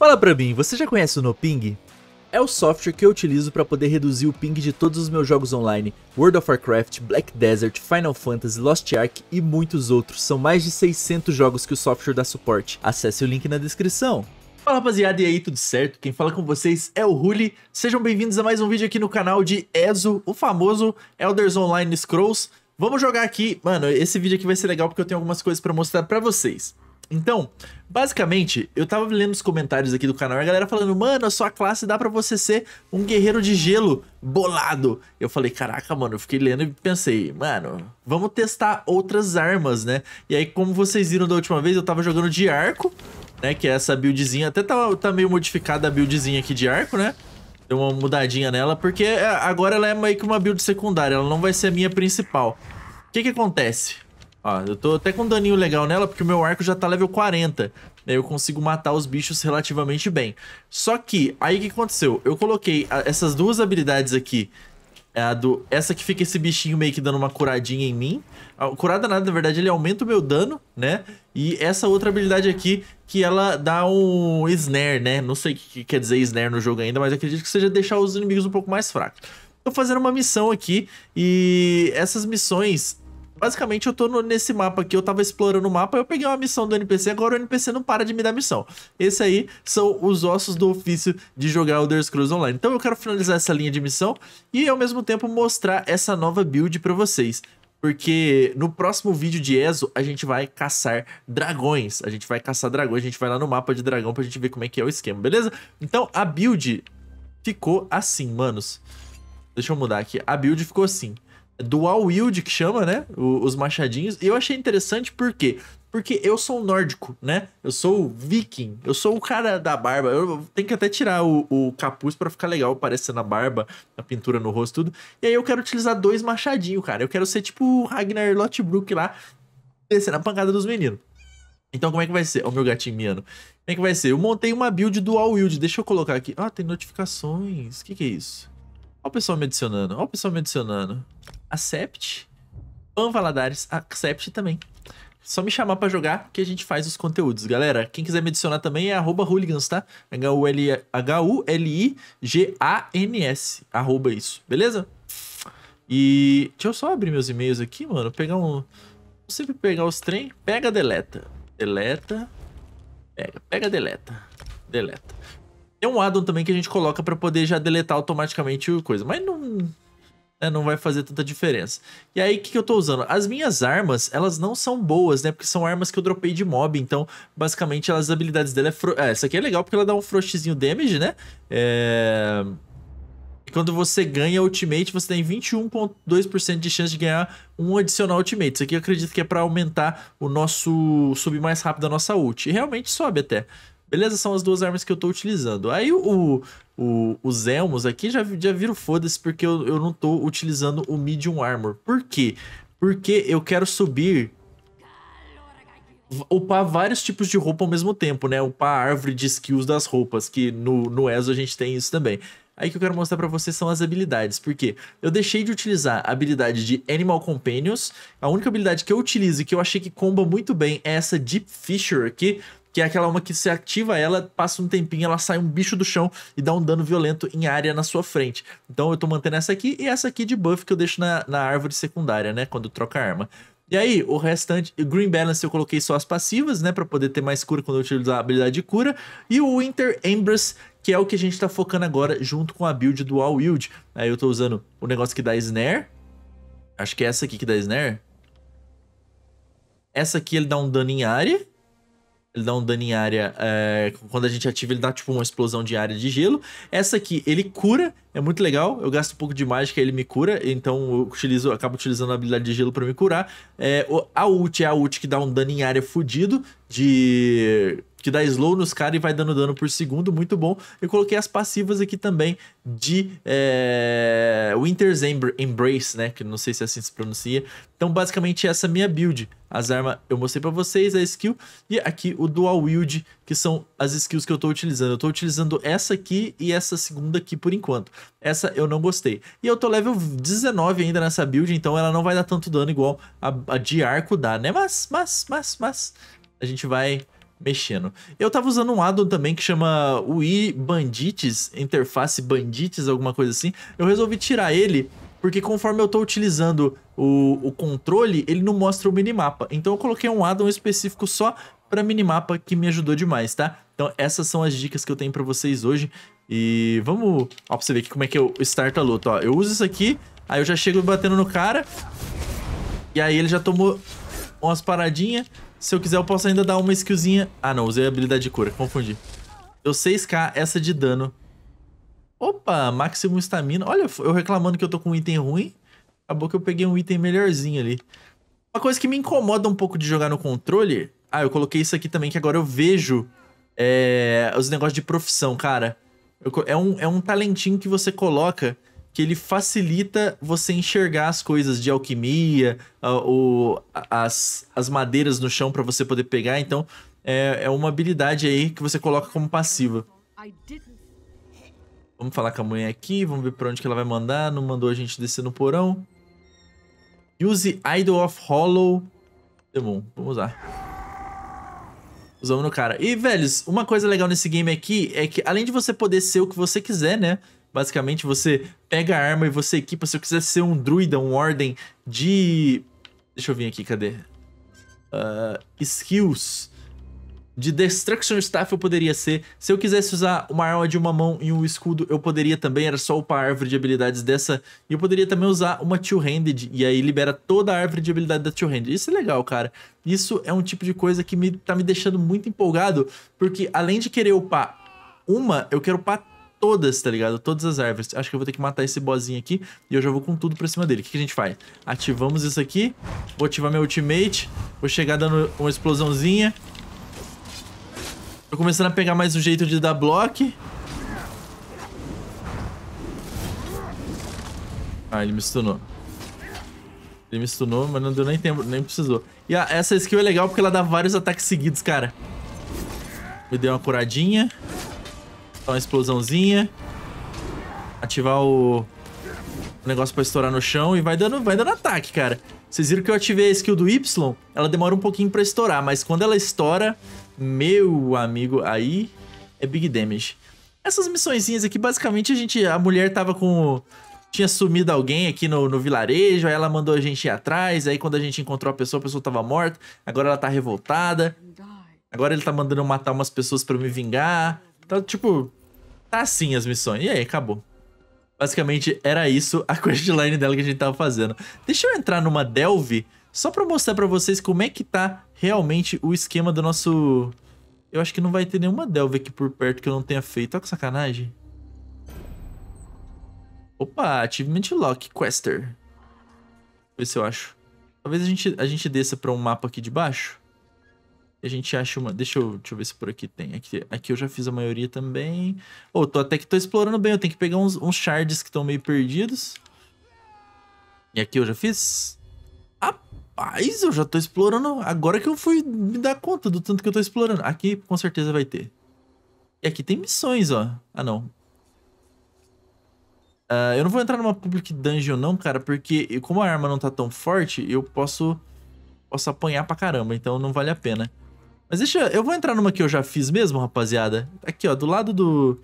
Fala pra mim, você já conhece o Noping? É o software que eu utilizo para poder reduzir o ping de todos os meus jogos online, World of Warcraft, Black Desert, Final Fantasy, Lost Ark e muitos outros. São mais de 600 jogos que o software dá suporte. Acesse o link na descrição. Fala rapaziada, e aí, tudo certo? Quem fala com vocês é o Huli. Sejam bem-vindos a mais um vídeo aqui no canal de Ezo, o famoso Elders Online Scrolls. Vamos jogar aqui, mano, esse vídeo aqui vai ser legal porque eu tenho algumas coisas para mostrar para vocês. Então, basicamente, eu tava lendo os comentários aqui do canal a galera falando, mano, a sua classe dá para você ser um guerreiro de gelo bolado. Eu falei, caraca, mano, eu fiquei lendo e pensei, mano, vamos testar outras armas, né? E aí, como vocês viram da última vez, eu tava jogando de arco, né? Que é essa buildzinha, até tá, tá meio modificada a buildzinha aqui de arco, né? Deu uma mudadinha nela, porque é, agora ela é meio que uma build secundária, ela não vai ser a minha principal. O que que acontece? Ó, eu tô até com um daninho legal nela, porque o meu arco já tá level 40. Aí eu consigo matar os bichos relativamente bem. Só que, aí o que aconteceu? Eu coloquei a, essas duas habilidades aqui. É a do, essa que fica esse bichinho meio que dando uma curadinha em mim. A, ah, curada nada, na verdade, ele aumenta o meu dano, né? E essa outra habilidade aqui, que ela dá um snare, né? Não sei o que quer dizer snare no jogo ainda, mas acredito que seja deixar os inimigos um pouco mais fracos. Tô fazendo uma missão aqui e essas missões Basicamente, eu tô no, nesse mapa aqui, eu tava explorando o mapa, eu peguei uma missão do NPC, agora o NPC não para de me dar missão. Esse aí são os ossos do ofício de jogar Elder Scrolls Online. Então eu quero finalizar essa linha de missão e ao mesmo tempo mostrar essa nova build pra vocês. Porque no próximo vídeo de ESO, a gente vai caçar dragões. A gente vai caçar dragões, a gente vai lá no mapa de dragão pra gente ver como é que é o esquema, beleza? Então a build ficou assim, manos. Deixa eu mudar aqui. A build ficou assim dual wield que chama, né? O, os machadinhos. E eu achei interessante porque porque eu sou nórdico, né? Eu sou viking, eu sou o cara da barba. Eu tenho que até tirar o, o capuz para ficar legal, parecendo a barba, a pintura no rosto, tudo. E aí eu quero utilizar dois machadinhos, cara. Eu quero ser tipo o Ragnar Lothbrok lá, descendo a pancada dos meninos. Então como é que vai ser? Ó, oh, meu gatinho miano. Como é que vai ser? Eu montei uma build dual wield. Deixa eu colocar aqui. Ah, tem notificações. O que, que é isso? Ó o pessoal me adicionando, ó o pessoal me adicionando. Accept, Pan Valadares, Accept também. Só me chamar para jogar que a gente faz os conteúdos, galera. Quem quiser me adicionar também é arroba hooligans, tá? H-U-L-I-G-A-N-S. Arroba isso, beleza? E deixa eu só abrir meus e-mails aqui, mano. Pegar um... Sempre pegar os trem. Pega, deleta. Deleta. Pega, pega, deleta. Deleta. Tem um addon também que a gente coloca para poder já deletar automaticamente o coisa. Mas não, né, não vai fazer tanta diferença. E aí, o que, que eu tô usando? As minhas armas, elas não são boas, né? Porque são armas que eu dropei de mob, então, basicamente, elas, as habilidades dela é... Fro... É, essa aqui é legal porque ela dá um frostzinho damage, né? É... Quando você ganha ultimate, você tem 21,2% de chance de ganhar um adicional ultimate. Isso aqui eu acredito que é para aumentar o nosso. subir mais rápido a nossa ult. E realmente sobe até. Beleza? São as duas armas que eu tô utilizando. Aí o, o, os elmos aqui já, já viram foda-se porque eu, eu não tô utilizando o medium armor. Por quê? Porque eu quero subir upar vários tipos de roupa ao mesmo tempo, né? Upar a árvore de skills das roupas, que no, no ESO a gente tem isso também. Aí que eu quero mostrar para vocês são as habilidades, Por quê? eu deixei de utilizar a habilidade de Animal Companions, a única habilidade que eu utilizo e que eu achei que comba muito bem é essa Deep Fisher aqui, que é aquela uma que se ativa ela, passa um tempinho, ela sai um bicho do chão e dá um dano violento em área na sua frente. Então eu tô mantendo essa aqui e essa aqui de buff que eu deixo na, na árvore secundária, né? Quando troca arma. E aí, o restante, o Green Balance eu coloquei só as passivas, né, para poder ter mais cura quando eu utilizar a habilidade de cura, e o Winter Embrace, que é o que a gente tá focando agora junto com a build do All Wield. Aí eu tô usando o negócio que dá snare. Acho que é essa aqui que dá snare. Essa aqui ele dá um dano em área. Ele dá um dano em área. É, quando a gente ativa, ele dá tipo uma explosão de área de gelo. Essa aqui, ele cura, é muito legal. Eu gasto um pouco de mágica, ele me cura. Então eu utilizo, acabo utilizando a habilidade de gelo para me curar. É, a ult é a ult que dá um dano em área fudido de que dá slow nos caras e vai dando dano por segundo, muito bom. Eu coloquei as passivas aqui também de é, Winter's Embrace, né? Que não sei se é assim se pronuncia. Então, basicamente, essa é minha build. As armas eu mostrei pra vocês, a skill. E aqui o Dual Wield, que são as skills que eu tô utilizando. Eu tô utilizando essa aqui e essa segunda aqui por enquanto. Essa eu não gostei. E eu tô level 19 ainda nessa build, então ela não vai dar tanto dano igual a, a de arco dá, né? Mas, mas, mas, mas... A gente vai mexendo. Eu tava usando um addon também que chama UI Bandits, interface Bandits, alguma coisa assim. Eu resolvi tirar ele, porque conforme eu tô utilizando o, o controle, ele não mostra o minimapa. Então eu coloquei um addon específico só para minimapa que me ajudou demais, tá? Então essas são as dicas que eu tenho para vocês hoje. E vamos, ó, pra você ver aqui como é que eu start a luta, ó. Eu uso isso aqui, aí eu já chego batendo no cara. E aí ele já tomou umas paradinhas. Se eu quiser, eu posso ainda dar uma skillzinha. Ah, não. Usei a habilidade de cura. Confundi. Deu 6k, essa de dano. Opa, máximo estamina. Olha, eu reclamando que eu tô com um item ruim. Acabou que eu peguei um item melhorzinho ali. Uma coisa que me incomoda um pouco de jogar no controle... Ah, eu coloquei isso aqui também, que agora eu vejo é, os negócios de profissão, cara. Eu, é, um, é um talentinho que você coloca que ele facilita você enxergar as coisas de alquimia, ou as, as madeiras no chão para você poder pegar. Então, é, é uma habilidade aí que você coloca como passiva. Vamos falar com a mulher aqui, vamos ver pra onde que ela vai mandar. Não mandou a gente descer no porão. Use Idol of Hollow Demon. Vamos usar. Usamos no cara. E, velhos, uma coisa legal nesse game aqui é que além de você poder ser o que você quiser, né? Basicamente, você pega a arma e você equipa. Se eu quiser ser um druida, um ordem de... Deixa eu vir aqui, cadê? Uh, skills de Destruction Staff eu poderia ser. Se eu quisesse usar uma arma de uma mão e um escudo, eu poderia também. Era só upar a árvore de habilidades dessa. E eu poderia também usar uma Two-Handed. E aí libera toda a árvore de habilidade da Two-Handed. Isso é legal, cara. Isso é um tipo de coisa que me, tá me deixando muito empolgado. Porque além de querer upar uma, eu quero upar todas, tá ligado? Todas as árvores. Acho que eu vou ter que matar esse bozinho aqui e eu já vou com tudo pra cima dele. O que, que a gente faz? Ativamos isso aqui. Vou ativar meu ultimate. Vou chegar dando uma explosãozinha. Tô começando a pegar mais um jeito de dar block. Ah, ele me stunou. Ele me stunou, mas não deu nem tempo, nem precisou. E ah, essa skill é legal porque ela dá vários ataques seguidos, cara. Me deu uma curadinha. Dar uma explosãozinha. Ativar o... o negócio pra estourar no chão e vai dando, vai dando ataque, cara. Vocês viram que eu ativei a skill do Y, ela demora um pouquinho pra estourar, mas quando ela estoura, meu amigo, aí é big damage. Essas missõezinhas aqui, basicamente, a gente. A mulher tava com. Tinha sumido alguém aqui no, no vilarejo, aí ela mandou a gente ir atrás, aí quando a gente encontrou a pessoa, a pessoa tava morta, agora ela tá revoltada. Agora ele tá mandando matar umas pessoas pra me vingar. Tá tipo. Tá assim as missões. E aí, acabou. Basicamente, era isso a questline dela que a gente tava fazendo. Deixa eu entrar numa Delve só pra mostrar pra vocês como é que tá realmente o esquema do nosso... Eu acho que não vai ter nenhuma Delve aqui por perto que eu não tenha feito. Olha que sacanagem. Opa, Achievement Lock, Quester. Vou ver se eu acho. Talvez a gente, a gente desça pra um mapa aqui de baixo a gente acha uma. Deixa eu, deixa eu ver se por aqui tem. Aqui, aqui eu já fiz a maioria também. Ou oh, tô até que tô explorando bem. Eu tenho que pegar uns, uns shards que estão meio perdidos. E aqui eu já fiz. Rapaz, eu já tô explorando. Agora que eu fui me dar conta do tanto que eu tô explorando. Aqui com certeza vai ter. E aqui tem missões, ó. Ah, não. Uh, eu não vou entrar numa Public Dungeon não, cara, porque como a arma não tá tão forte, eu posso, posso apanhar pra caramba, então não vale a pena. Mas deixa, eu vou entrar numa que eu já fiz mesmo, rapaziada. Aqui, ó, do lado do...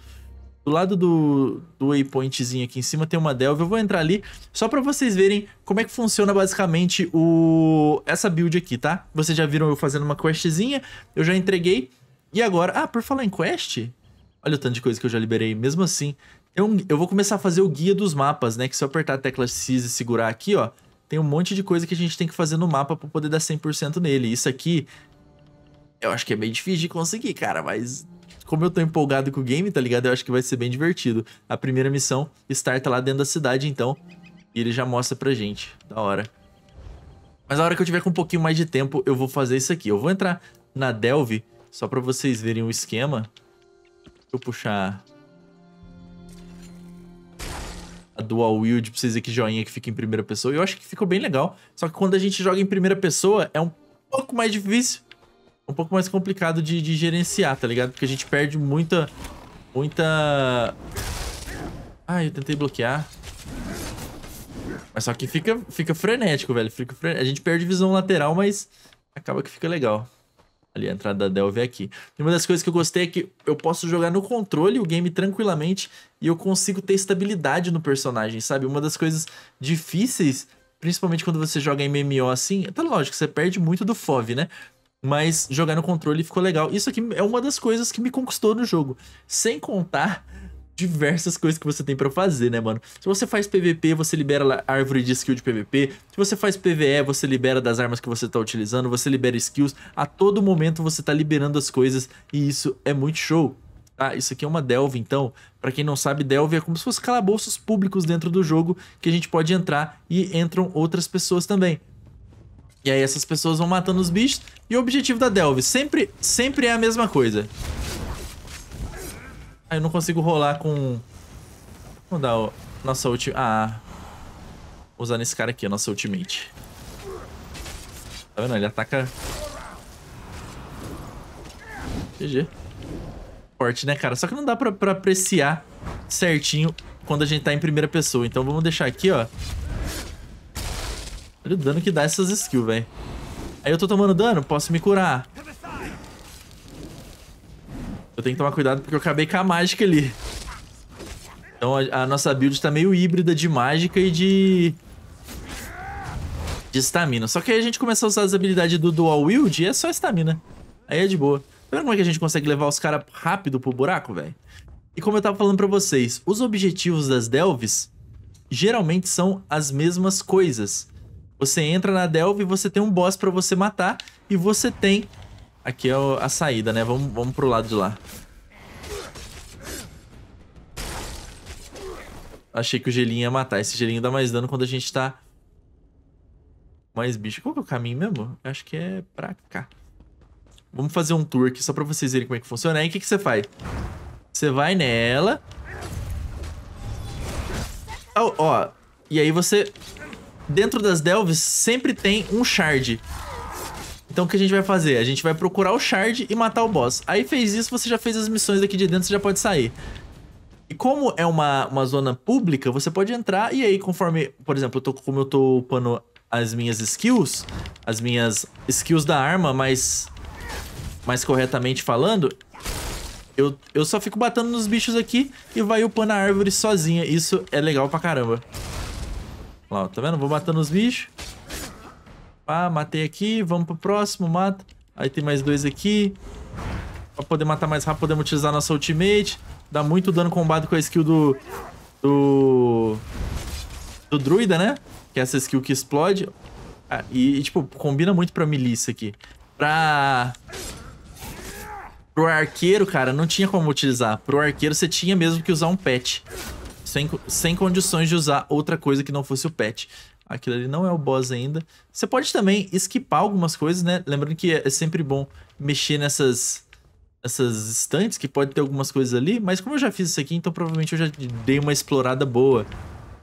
Do lado do, do waypointzinho aqui em cima tem uma delve, eu vou entrar ali só pra vocês verem como é que funciona basicamente o essa build aqui, tá? Vocês já viram eu fazendo uma questzinha, eu já entreguei. E agora... Ah, por falar em quest... Olha o tanto de coisa que eu já liberei, mesmo assim. Eu, eu vou começar a fazer o guia dos mapas, né? Que se eu apertar a tecla X e segurar aqui, ó, tem um monte de coisa que a gente tem que fazer no mapa para poder dar 100% nele. Isso aqui eu acho que é bem difícil de conseguir, cara, mas como eu tô empolgado com o game, tá ligado? Eu acho que vai ser bem divertido. A primeira missão starta lá dentro da cidade, então, e ele já mostra pra gente. Da hora. Mas na hora que eu tiver com um pouquinho mais de tempo, eu vou fazer isso aqui. Eu vou entrar na Delve, só pra vocês verem o esquema. Deixa eu puxar a dual wield pra vocês verem que joinha que fica em primeira pessoa. Eu acho que ficou bem legal. Só que quando a gente joga em primeira pessoa, é um pouco mais difícil um pouco mais complicado de, de gerenciar, tá ligado? Porque a gente perde muita... Muita... Ah, eu tentei bloquear. Mas só que fica, fica frenético, velho. Fica frenético. A gente perde visão lateral, mas acaba que fica legal. Ali a entrada da Delve é aqui. E uma das coisas que eu gostei é que eu posso jogar no controle o game tranquilamente e eu consigo ter estabilidade no personagem, sabe? Uma das coisas difíceis, principalmente quando você joga em MMO assim, tá lógico, você perde muito do FOV, né? mas jogar no controle ficou legal. Isso aqui é uma das coisas que me conquistou no jogo, sem contar diversas coisas que você tem para fazer, né, mano? Se você faz PVP, você libera a árvore de skill de PVP. Se você faz PVE, você libera das armas que você tá utilizando, você libera skills. A todo momento você tá liberando as coisas e isso é muito show. Tá, isso aqui é uma delve, então. Para quem não sabe, delve é como se fosse calabouços públicos dentro do jogo que a gente pode entrar e entram outras pessoas também. E aí essas pessoas vão matando os bichos. E o objetivo da Delve sempre, sempre é a mesma coisa. Ah, eu não consigo rolar com... Vamos dar o... nossa ult, Ah. usar nesse cara aqui, a nossa ultimate. Tá vendo? Ele ataca... GG. Forte, né, cara? Só que não dá pra, pra apreciar certinho quando a gente tá em primeira pessoa. Então vamos deixar aqui, ó. Olha o dano que dá essas skills, velho. Aí eu tô tomando dano, posso me curar. Eu tenho que tomar cuidado porque eu acabei com a mágica ali. Então a, a nossa build tá meio híbrida de mágica e de... De estamina. Só que aí a gente começa a usar as habilidades do dual wield e é só estamina. Aí é de boa. Tá vendo como é que a gente consegue levar os caras rápido pro buraco, velho? E como eu tava falando pra vocês, os objetivos das Delves geralmente são as mesmas coisas. Você entra na Delve e você tem um boss pra você matar. E você tem... Aqui é a saída, né? Vamos, vamos pro lado de lá. Achei que o gelinho ia matar. Esse gelinho dá mais dano quando a gente tá... Mais bicho. Qual que é o caminho mesmo? Acho que é pra cá. Vamos fazer um tour aqui só pra vocês verem como é que funciona. Aí o que, que você faz? Você vai nela... Oh, ó, e aí você dentro das delves sempre tem um shard. Então o que a gente vai fazer? A gente vai procurar o shard e matar o boss. Aí fez isso, você já fez as missões aqui de dentro, você já pode sair. E como é uma, uma zona pública, você pode entrar e aí conforme... Por exemplo, eu tô, como eu tô upando as minhas skills, as minhas skills da arma, mas... Mais corretamente falando, eu, eu só fico batendo nos bichos aqui e vai upando a árvore sozinha. Isso é legal pra caramba. Lá, ó, tá vendo? Vou matando os bichos. Pá, matei aqui. Vamos pro próximo, mata. Aí tem mais dois aqui. Pra poder matar mais rápido, podemos utilizar nossa ultimate. Dá muito dano combado com a skill do... Do... Do druida, né? Que é essa skill que explode. Ah, e, e, tipo, combina muito pra milícia aqui. Pra... Pro arqueiro, cara, não tinha como utilizar. Pro arqueiro, você tinha mesmo que usar um pet sem, sem condições de usar outra coisa que não fosse o pet. Aquilo ali não é o boss ainda. Você pode também esquipar algumas coisas, né? Lembrando que é, é sempre bom mexer nessas, essas estantes, que pode ter algumas coisas ali. Mas como eu já fiz isso aqui, então provavelmente eu já dei uma explorada boa.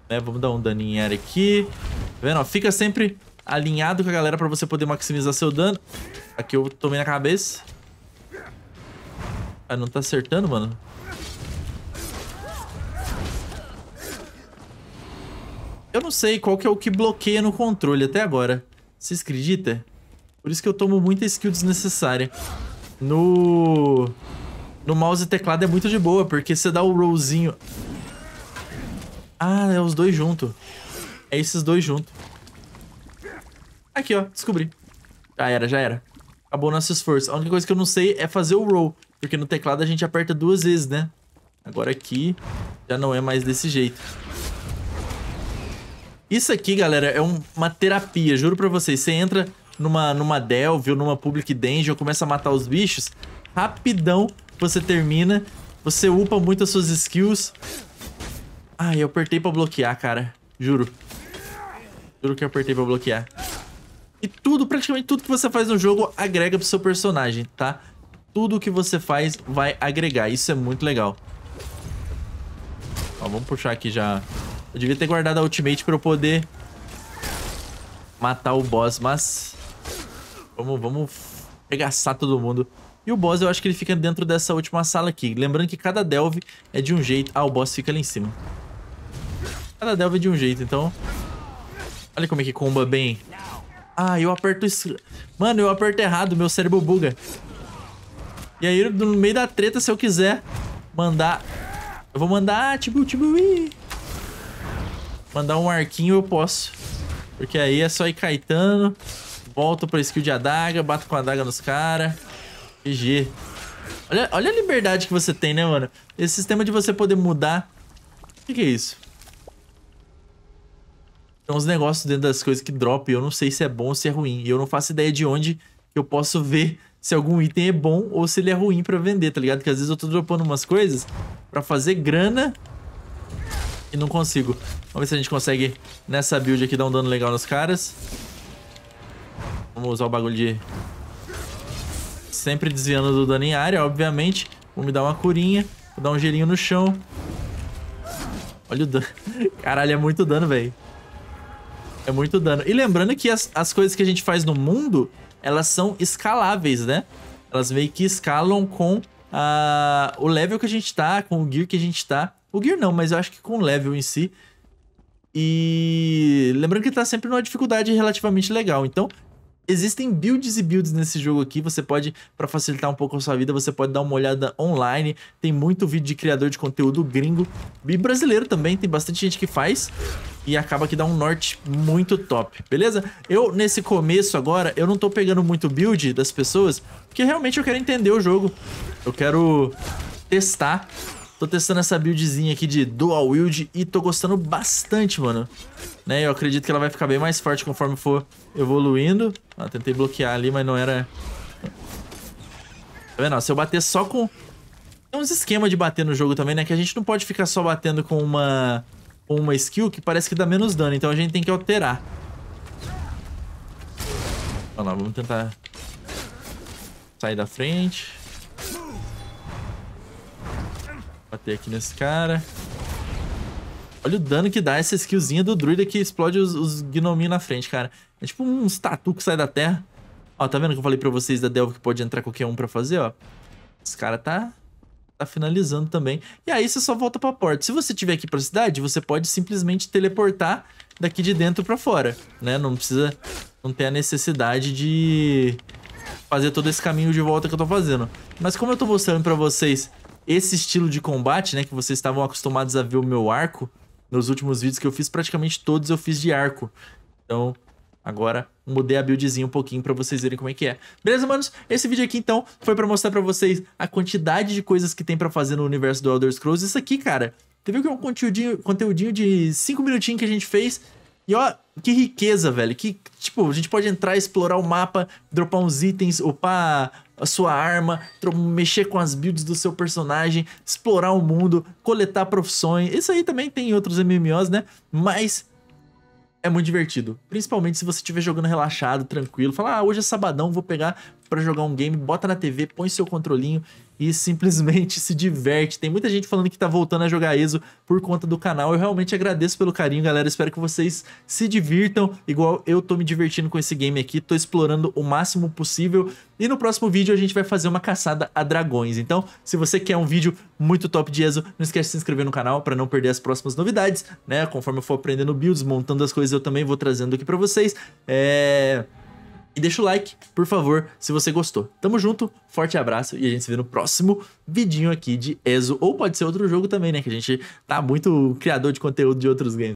Né? Vamos dar um daninho em área aqui. Tá vendo? Ó, fica sempre alinhado com a galera pra você poder maximizar seu dano. Aqui eu tomei na cabeça. Ah, não tá acertando, mano? Eu não sei qual que é o que bloqueia no controle até agora. Vocês acreditam? Por isso que eu tomo muita skill desnecessária. No... No mouse e teclado é muito de boa, porque você dá o rollzinho... Ah, é os dois juntos. É esses dois juntos. Aqui, ó. Descobri. Já era, já era. Acabou nosso esforço. A única coisa que eu não sei é fazer o roll. Porque no teclado a gente aperta duas vezes, né? Agora aqui já não é mais desse jeito. Isso aqui, galera, é um, uma terapia, juro pra vocês. Você entra numa, numa Delve ou numa Public Dungeon, começa a matar os bichos, rapidão você termina, você upa muito as suas skills. Ai, eu apertei pra bloquear, cara. Juro. Juro que eu apertei pra bloquear. E tudo, praticamente tudo que você faz no jogo agrega pro seu personagem, tá? Tudo que você faz vai agregar, isso é muito legal. Ó, vamos puxar aqui já eu devia ter guardado a ultimate pra eu poder matar o boss, mas... Vamos, vamos pegaçar todo mundo. E o boss, eu acho que ele fica dentro dessa última sala aqui. Lembrando que cada delve é de um jeito... Ah, o boss fica ali em cima. Cada delve é de um jeito, então... Olha como é que comba bem. Ah, eu aperto... Mano, eu aperto errado, meu cérebro buga. E aí, no meio da treta, se eu quiser mandar... Eu vou mandar... Tibu, tipo, tibu, tipo, ii. Mandar um arquinho eu posso. Porque aí é só ir caetando. Volto pra skill de adaga, bato com a adaga nos caras. GG. Olha, olha a liberdade que você tem, né, mano? Esse sistema de você poder mudar. O que, que é isso? Tem uns negócios dentro das coisas que drop. Eu não sei se é bom ou se é ruim. E eu não faço ideia de onde eu posso ver se algum item é bom ou se ele é ruim pra vender, tá ligado? Porque às vezes eu tô dropando umas coisas pra fazer grana e não consigo. Vamos ver se a gente consegue, nessa build aqui, dar um dano legal nos caras. Vamos usar o bagulho de... Sempre desviando do dano em área, obviamente. Vou me dar uma curinha. Vou dar um gelinho no chão. Olha o dano. Caralho, é muito dano, velho. É muito dano. E lembrando que as, as coisas que a gente faz no mundo, elas são escaláveis, né? Elas meio que escalam com uh, o level que a gente tá, com o gear que a gente tá. O Gear não, mas eu acho que com o level em si. E lembrando que ele tá sempre numa dificuldade relativamente legal. Então, existem builds e builds nesse jogo aqui. Você pode, para facilitar um pouco a sua vida, você pode dar uma olhada online. Tem muito vídeo de criador de conteúdo gringo e brasileiro também. Tem bastante gente que faz e acaba que dá um norte muito top, beleza? Eu, nesse começo agora, eu não tô pegando muito build das pessoas, porque realmente eu quero entender o jogo. Eu quero testar Tô testando essa buildzinha aqui de dual wield e tô gostando bastante, mano. Né, eu acredito que ela vai ficar bem mais forte conforme for evoluindo. Ah, tentei bloquear ali, mas não era... Tá vendo? se eu bater só com... Tem uns esquemas de bater no jogo também, né? Que a gente não pode ficar só batendo com uma... Com uma skill que parece que dá menos dano. Então a gente tem que alterar. Olha lá, vamos tentar... Sair da frente... Bater aqui nesse cara. Olha o dano que dá essa skillzinha do druida que explode os, os gnominhos na frente, cara. É tipo um tatu que sai da terra. Ó, tá vendo que eu falei pra vocês da Delva que pode entrar qualquer um pra fazer, ó? Esse cara tá, tá finalizando também. E aí você só volta pra porta. Se você tiver aqui pra cidade, você pode simplesmente teleportar daqui de dentro pra fora, né? Não precisa... Não tem a necessidade de fazer todo esse caminho de volta que eu tô fazendo. Mas como eu tô mostrando pra vocês esse estilo de combate, né, que vocês estavam acostumados a ver o meu arco, nos últimos vídeos que eu fiz, praticamente todos eu fiz de arco. Então, agora mudei a buildzinha um pouquinho para vocês verem como é que é. Beleza, manos? Esse vídeo aqui, então, foi para mostrar para vocês a quantidade de coisas que tem para fazer no universo do Elder Scrolls. Isso aqui, cara, você viu que é um conteúdinho, conteúdinho de 5 minutinhos que a gente fez e ó, que riqueza, velho. Que, tipo, a gente pode entrar, explorar o mapa, dropar uns itens, upar a sua arma, mexer com as builds do seu personagem, explorar o mundo, coletar profissões. Isso aí também tem em outros MMOs, né? Mas é muito divertido. Principalmente se você estiver jogando relaxado, tranquilo. Falar, ah, hoje é sabadão, vou pegar para jogar um game, bota na TV, põe seu controlinho e simplesmente se diverte. Tem muita gente falando que tá voltando a jogar ESO por conta do canal. Eu realmente agradeço pelo carinho, galera. Espero que vocês se divirtam, igual eu tô me divertindo com esse game aqui. Tô explorando o máximo possível. E no próximo vídeo a gente vai fazer uma caçada a dragões. Então, se você quer um vídeo muito top de ESO, não esquece de se inscrever no canal para não perder as próximas novidades, né? Conforme eu for aprendendo builds, montando as coisas, eu também vou trazendo aqui para vocês. É e deixa o like, por favor, se você gostou. Tamo junto, forte abraço e a gente se vê no próximo vidinho aqui de ESO, ou pode ser outro jogo também, né, que a gente tá muito criador de conteúdo de outros games.